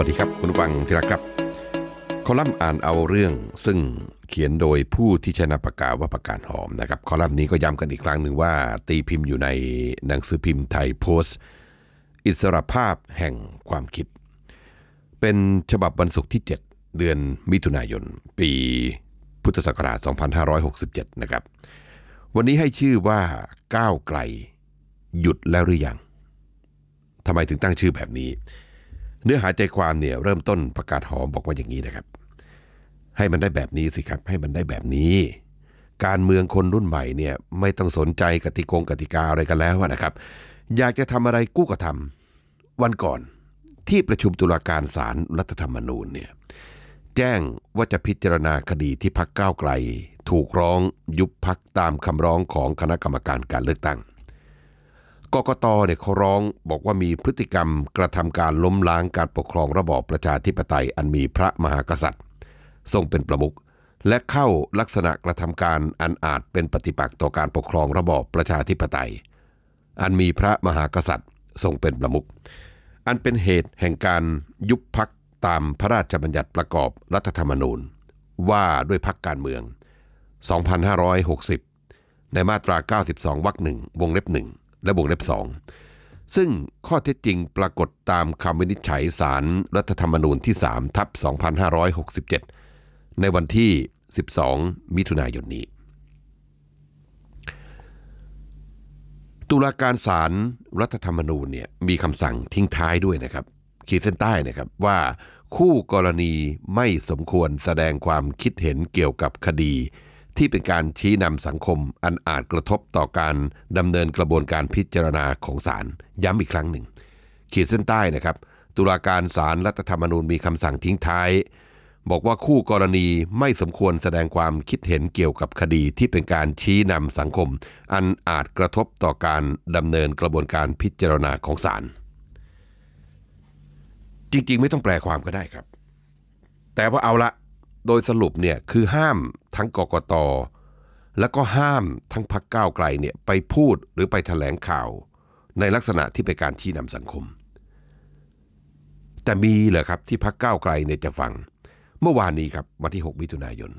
วัสดีครับ คุณฟังที่รักครับ คอลัมน์อ่านเอาเรื่องซึ่งเขียนโดยผู้ที่ชนะประกาศว่าประกาศหอมนะครับ คอลัมน์นี้ก็ย้ำกันอีกครั้งหนึ่งว่าตีพิมพ์อยู่ในหนังสือพิมพ์ไทยโพสต์ อิสรภาพแห่งความคิด เป็นฉบับวันศุกร์ที่ 7 เดือนมิถุนายน ปีพุทธศักราช 2567 นะครับ วันนี้ให้ชื่อว่าก้าวไกลหยุดแล้วหรือยังทำไมถึงตั้งชื่อแบบนี้เนื้อหาใจความเนี่ยเริ่มต้นประกาศหอมบอกว่าอย่างนี้นะครับ ให้มันได้แบบนี้สิครับให้มันได้แบบนี้ การเมืองคนรุ่นใหม่เนี่ยไม่ต้องสนใจกติกงกติกาอะไรกันแล้วนะครับอยากจะทำอะไรกู้ก็ทำวันก่อนที่ประชุมตุลาการศาลรรัฐธรรมนูญเนี่ยแจ้งว่าจะพิจารณาคดีที่พักก้าวไกล ถูกร้องยุบพักตามคำร้องของคณะกรรมการการเลือกตั้งกกตเนี่ยเขาร้องบอกว่ามีพฤติกรรมกระทำการล้มล้างการปกครองระบอบประชาธิปไตยอันมีพระมหากษัตริย์ ทรงเป็นประมุขและเข้าลักษณะกระทำการอันอาจเป็นปฏิปักษ์ต่อการปกครองระบอบประชาธิปไตย อันมีพระมหากษัตริย์ทรงเป็นประมุขอันเป็นเหตุแห่งการยุบพักตามพระราชบัญญัติประกอบรัฐธรรมนูญ ว่าด้วยพักการเมือง 2560 ในมาตรา 92วรรคหนึ่งวงเล็บหนึ่งและบวกเล็บ2 ซึ่งข้อเท็จจริงปรากฏตามคำวินิจฉัยสารรัฐธรรมนูญที่ 3 ทับ2567 ในวันที่ 12 มิถุนายนนี้ ตุลาการสารรัฐธรรมนูญเนี่ยมีคำสั่งทิ้งท้ายด้วยนะครับขีดเส้นใต้นะครับว่าคู่กรณีไม่สมควรแสดงความคิดเห็นเกี่ยวกับคดีที่เป็นการชี้นำสังคม อันอาจกระทบต่อการดำเนินกระบวนการพิจารณาของศาลย้ำอีกครั้งหนึ่ง ขีดเส้นใต้นะครับ ตุลาการศาลรรัฐธรรมนูญมีคำสั่งทิ้งท้าย บอกว่าคู่กรณีไม่สมควรแสดงความคิดเห็นเกี่ยวกับคดีที่เป็นการชี้นำสังคม อันอาจกระทบต่อการดำเนินกระบวนการพิจารณาของศาลจริง ๆ ไม่ต้องแปลความก็ได้ครับ แต่ว่าเอาละโดยสรุปเนี่ยคือห้ามทั้งกกต และก็ห้ามทั้งพักก้าวไกลเนี่ยไปพูดหรือไปถแถลงข่าวในลักษณะที่เป็นการชี้นำสังคม แต่มีเหรอครับที่พักก้าวไกลเนี่ยจะฟัง เมื่อวานนี้ครับวันที่ 6 มิถุนายน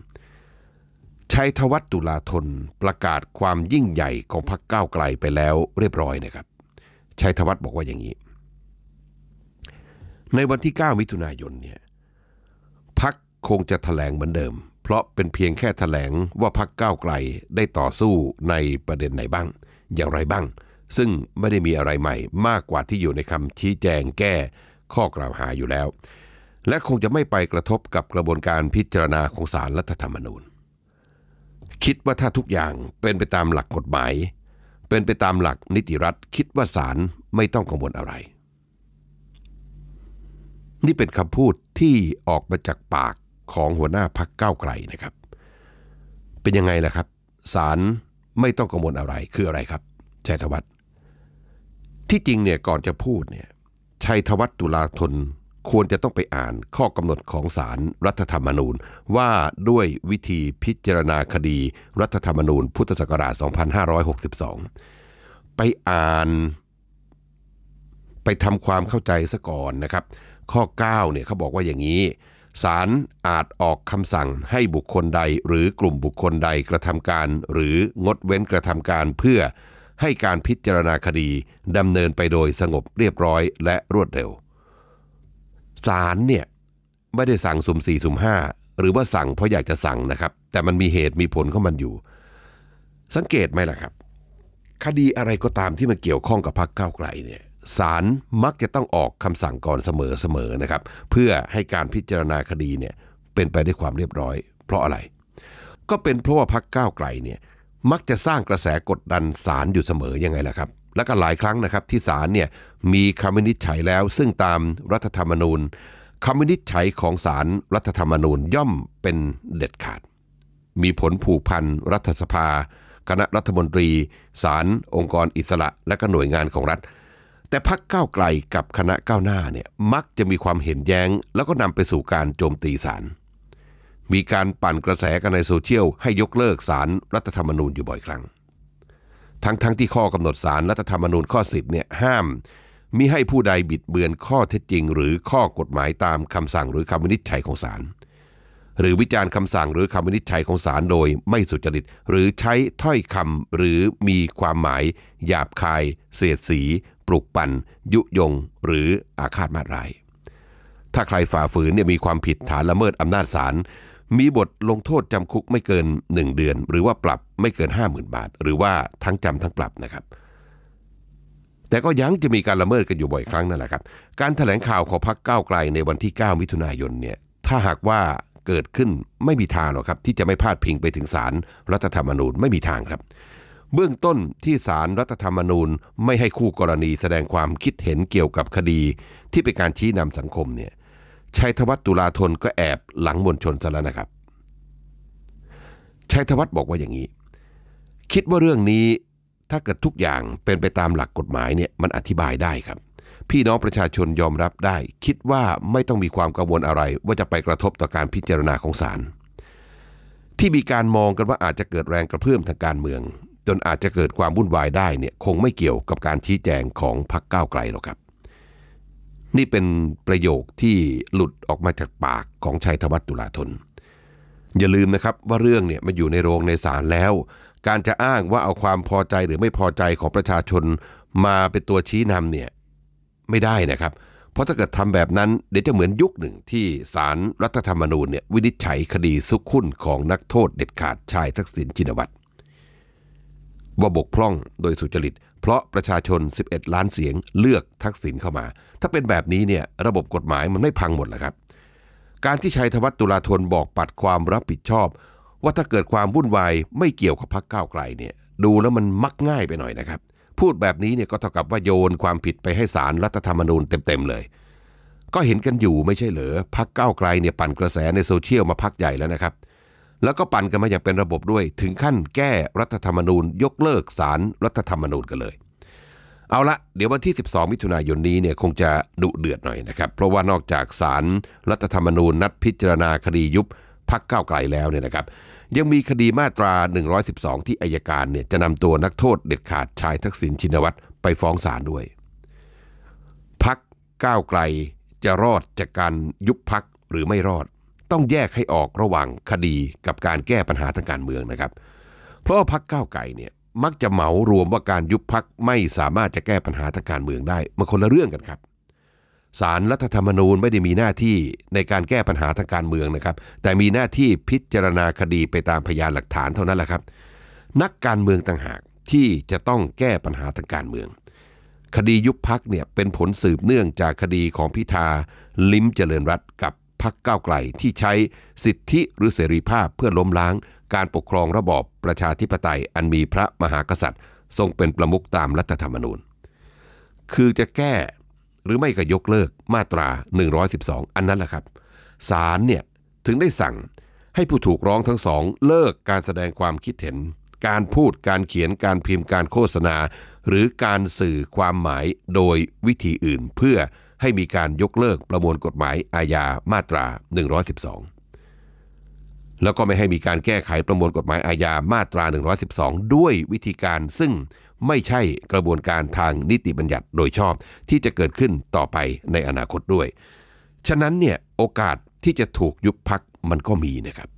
ชัยธวัฒน์ตุลาธนประกาศความยิ่งใหญ่ของพักก้าวไกลไปแล้วเรียบร้อยนะครับ ชัยธวัฒน์บอกว่าอย่างนี้ ในวันที่9มิถุนายนเนี่ยพักคงจะถแถลงเหมือนเดิมเพราะเป็นเพียงแค่ถแถลงว่าพักก้าวไกลได้ต่อสู้ในประเด็นไหนบ้าง อย่างไรบ้าง ซึ่งไม่ได้มีอะไรใหม่มากกว่าที่อยู่ในคำชี้แจงแก้ข้อกล่าวหาอยู่แล้ว และคงจะไม่ไปกระทบกับกระบวนการพิจารณา ของศาลรรัฐธรรมนูญ คิดว่าถ้าทุกอย่างเป็นไปตามหลักกฎหมาย เป็นไปตามหลักนิติรัฐคิดว่าศาลไม่ต้องกังวลอะไร นี่เป็นคำพูดที่ออกมาจากปากของหัวหน้าพักเก้าไกลนะครับ เป็นยังไงล่ะครับสารไม่ต้องกังวลอะไรคืออะไรครับชัยธวัฒน์ที่จริงเนี่ยก่อนจะพูดเนี่ยชัยธวัฒน์ตุลาธนควรจะต้องไปอ่านข้อกำหนดของสารรัฐธรรมนูญว่าด้วยวิธีพิจารณาคดี รัฐธรรมนูญพุทธศักราช 2562 ไปอ่าน ไปทำความเข้าใจซะก่อนนะครับ ข้อ9เนี่ยเขาบอกว่าอย่างนี้ศาลอาจออกคำสั่งให้บุคคลใดหรือกลุ่มบุคคลใดกระทำการ หรืองดเว้นกระทำการเพื่อให้การพิจารณาคดีดำเนินไปโดยสงบเรียบร้อย และรวดเร็ว ศาลเนี่ยไม่ได้สั่งสุ่มสี่สุ่มห้าหรือว่าสั่งเพราะอยากจะสั่งนะครับแต่มันมีเหตุมีผลของมันอยู่ สังเกตไหมล่ะครับ คดีอะไรก็ตามที่มันเกี่ยวข้องกับพรรคก้าวไกลเนี่ยศาลมักจะต้องออกคำสั่งก่อนเสมอๆนะครับ เพื่อให้การพิจารณาคดีเนี่ยเป็นไปด้วยความเรียบร้อย เพราะอะไร ก็เป็นเพราะว่าพักก้าวไกลเนี่ยมักจะสร้างกระแสกดดันศาลอยู่เสมอยังไงล่ะครับและก็หลายครั้งนะครับ ที่ศาลเนี่ยมีคำวินิจฉัยแล้วซึ่งตามรัฐธรรมนูญคำวินิจฉัยของศาลรรัฐธรรมนูญย่อมเป็นเด็ดขาด มีผลผูกพันรัฐสภาคณะรัฐมนตรีศาลองค์กรอิสระ และก็หน่วยงานของรัฐแต่พักก้าวไกลกับคณะก้าวหน้าเนี่ยมักจะมีความเห็นแย้ง แล้วก็นำไปสู่การโจมตีศาล มีการปั่นกระแสกันในโซเชียลให้ยกเลิกศารรัฐธรรมนูญอยู่บ่อยครั้ง ทั้งๆทที่ข้อกำหนดศารรัฐธรรมนูญข้อสิบเนี่ยห้ามมิให้ผู้ใดบิดเบือนข้อเท็จจริง หรือข้อกฎหมายตามคำสั่งหรือคำวินิจฉัยของศาลหรือวิจารณ์คำสั่งหรือคำวินิจฉัยของศาลโดย ไม่สุจริตหรือใช้ถ้อยคำหรือมีความหมายหยาบคายเสียดสีปลุกปั่นยุยงหรืออาฆาตมาร้าย ถ้าใครฝ่าฝืนเนี่ยมีความผิดฐานละเมิดอำนาจศาล มีบทลงโทษจำคุกไม่เกิน 1 เดือน หรือว่าปรับไม่เกิน 50,000บาท หรือว่าทั้งจำทั้งปรับนะครับ แต่ก็ยังจะมีการละเมิดกันอยู่บ่อยครั้งนั่นแหละครับ การถแถลงข่าวของพักก้าวไกลในวันที่9มิถุนายนเนี่ย ถ้าหากว่าเกิดขึ้นไม่มีทางหรอกครับที่จะไม่พาดพิงไปถึงศาลรรัฐธรรมนูญไม่มีทางครับเบื้องต้นที่สารรัฐธรรมนูญ ไม่ให้คู่กรณีแสดงความคิดเห็นเกี่ยวกับคดีที่เป็นการชี้นำสังคมเนี่ย ชัยธวัฒน์ตุลาธนก็แอบหลังมวลชนซะแล้วนะครับ ชัยธวัฒน์บอกว่าอย่างนี้ คิดว่าเรื่องนี้ถ้าเกิดทุกอย่างเป็นไปตามหลักกฎหมายเนี่ยมันอธิบายได้ครับ พี่น้องประชาชนยอมรับได้ คิดว่าไม่ต้องมีความกังวลอะไร ว่าจะไปกระทบต่อการพิจารณาของศาลที่มีการมองกันว่าอาจจะเกิดแรงกระเพื่อมทางการเมืองจนอาจจะเกิดความวุ่นวายได้เนี่ยคงไม่เกี่ยวกับการชี้แจงของพรรคก้าวไกลหรอกครับ นี่เป็นประโยคที่หลุดออกมาจากปากของชัยธวัฒน์ตุลาธนอย่าลืมนะครับว่าเรื่องเนี่ยมาอยู่ในโรงในศาลแล้ว การจะอ้างว่าเอาความพอใจหรือไม่พอใจของประชาชน มาเป็นตัวชี้นำเนี่ยไม่ได้นะครับ เพราะถ้าเกิดทำแบบนั้นเดี๋ยวจะเหมือนยุคหนึ่งที่ศาลรรัฐธรรมนูญเนี่ยวินิจฉัยคดีซุกุนของนักโทษเด็ดขาดชายทักษิณชินวัตรว่าบกพร่องโดยสุจริต เพราะประชาชน 11 ล้านเสียงเลือกทักษิณเข้ามา ถ้าเป็นแบบนี้เนี่ยระบบกฎหมายมันไม่พังหมดหรอครับ การที่ชัยธวัฒน์ตุลาธนบอกปัดความรับผิดชอบ ว่าถ้าเกิดความวุ่นวายไม่เกี่ยวกับพรรคก้าวไกลเนี่ยดูแล้วมันมักง่ายไปหน่อยนะครับ พูดแบบนี้เนี่ยก็เท่ากับว่าโยนความผิดไปให้สารรัฐธรรมนูญเต็มๆเลย ก็เห็นกันอยู่ไม่ใช่เหรอพรรคก้าวไกลเนี่ยปั่นกระแสในโซเชียลมาพักใหญ่แล้วนะครับแล้วก็ปั่นกันมาอย่างเป็นระบบด้วยถึงขั้นแก้รัฐธรรมนูญ ยกเลิกสารรัฐธรรมนูญกันเลย เอาละเดี๋ยววันที่ 12 มิถุนายนนี้เนี่ยคงจะดุเดือดหน่อยนะครับ เพราะว่านอกจากสารรัฐธรรมนูญนัดพิจารณาคดียุบพักเก้าไกลแล้วเนี่ยนะครับยังมีคดีมาตรา 112 ที่อายการเนี่ยจะนำตัวนักโทษเด็ดขาดชายทักษิณชินวัตรไปฟ้องศาลด้วยพักเก้าไกลจะรอดจากการยุบพักหรือไม่รอดต้องแยกให้ออกระหว่างคดีกับการแก้ปัญหาทางการเมืองนะครับ เพราะพักก้าวไก่เนี่ยมักจะเหมารวมว่าการยุบพักไม่สามารถจะแก้ปัญหาทางการเมืองได้มันคนละเรื่องกันครับสารรัฐธรรมนูญไม่ได้มีหน้าที่ในการแก้ปัญหาทางการเมืองนะครับแต่มีหน้าที่พิจารณาคดีไปตามพยานหลักฐานเท่านั้นแหละครับ นักการเมืองต่างหากที่จะต้องแก้ปัญหาทางการเมือง คดียุบพักเนี่ยเป็นผลสืบเนื่องจากคดีของพิธาลิ้มเจริญรัตกับพักก้าวไกลที่ใช้สิทธิหรือเสรีภาพเพื่อล้มล้าง การปกครองระบอบประชาธิปไตยอันมีพระมหากษัตริย์ ทรงเป็นประมุขตามรัฐธรรมนูญ คือจะแก้หรือไม่ก็ยกเลิกมาตรา 112 อันนั้นแหละครับศาลเนี่ย ถึงได้สั่งให้ผู้ถูกร้องทั้งสองเลิกการแสดงความคิดเห็น การพูดการเขียนการพิมพ์การโฆษณา หรือการสื่อความหมายโดยวิธีอื่นเพื่อให้มีการยกเลิกประมวลกฎหมายอาญามาตรา 112 แล้วก็ไม่ให้มีการแก้ไขประมวลกฎหมายอาญามาตรา 112 ด้วยวิธีการซึ่งไม่ใช่กระบวนการทางนิติบัญญัติโดยชอบที่จะเกิดขึ้นต่อไปในอนาคตด้วย ฉะนั้นเนี่ยโอกาสที่จะถูกยุบพักมันก็มีนะครับ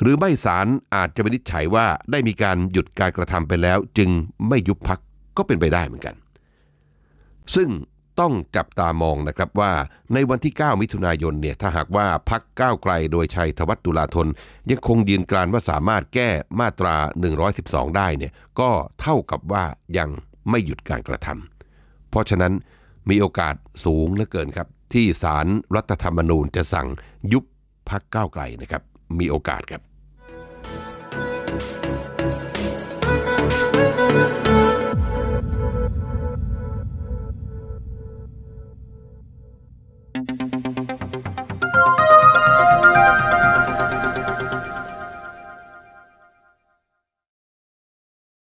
หรือไม่ศาลอาจจะวินิจฉัยว่าได้มีการหยุดการกระทำไปแล้ว จึงไม่ยุบพักก็เป็นไปได้เหมือนกัน ซึ่งต้องจับตามองนะครับว่าในวันที่ 9 มิถุนายนเนี่ยถ้าหากว่าพักก้าวไกลโดยชัยธวัฒน์ตุลาธนยังคงยืนกรานว่าสามารถแก้มาตรา 112 ได้เนี่ยก็เท่ากับว่ายังไม่หยุดการกระทำเพราะฉะนั้นมีโอกาสสูงเหลือเกินครับที่สารรัฐธรรมนูญจะสั่งยุบพักก้าวไกลนะครับ มีโอกาสครับ